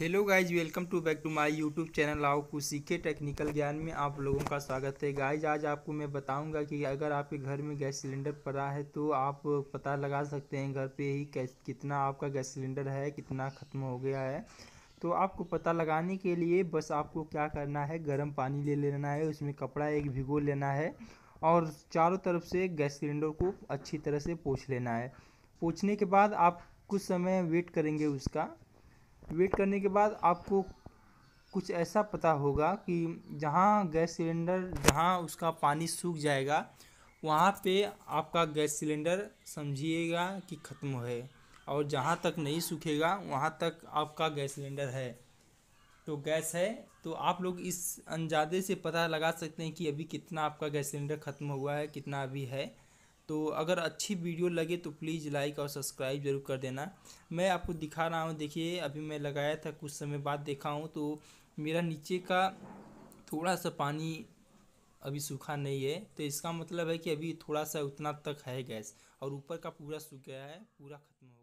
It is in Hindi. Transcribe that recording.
hello guys welcome to back to my YouTube channel आओ कुछ सीखे टेक्निकल ज्ञान में आप लोगों का स्वागत है गाइज आज आपको मैं बताऊंगा कि अगर आपके घर में गैस सिलेंडर पड़ा है तो आप पता लगा सकते हैं घर पे ही कितना आपका गैस सिलेंडर है कितना ख़त्म हो गया है तो आपको पता लगाने के लिए बस आपको क्या करना है गर्म पानी ले लेना है उसमें कपड़ा एक भिगो लेना है और चारों तरफ से गैस सिलेंडर को अच्छी तरह से पोछ लेना है पोछने के बाद आप कुछ समय वेट करेंगे उसका वेट करने के बाद आपको कुछ ऐसा पता होगा कि जहाँ गैस सिलेंडर जहाँ उसका पानी सूख जाएगा वहाँ पे आपका गैस सिलेंडर समझिएगा कि ख़त्म है और जहाँ तक नहीं सूखेगा वहाँ तक आपका गैस सिलेंडर है तो गैस है तो आप लोग इस अंदाजे से पता लगा सकते हैं कि अभी कितना आपका गैस सिलेंडर ख़त्म हुआ है कितना अभी है तो अगर अच्छी वीडियो लगे तो प्लीज़ लाइक और सब्सक्राइब जरूर कर देना मैं आपको दिखा रहा हूँ देखिए अभी मैं लगाया था कुछ समय बाद देखा हूँ तो मेरा नीचे का थोड़ा सा पानी अभी सूखा नहीं है तो इसका मतलब है कि अभी थोड़ा सा उतना तक है गैस और ऊपर का पूरा सूख गया है पूरा ख़त्म हो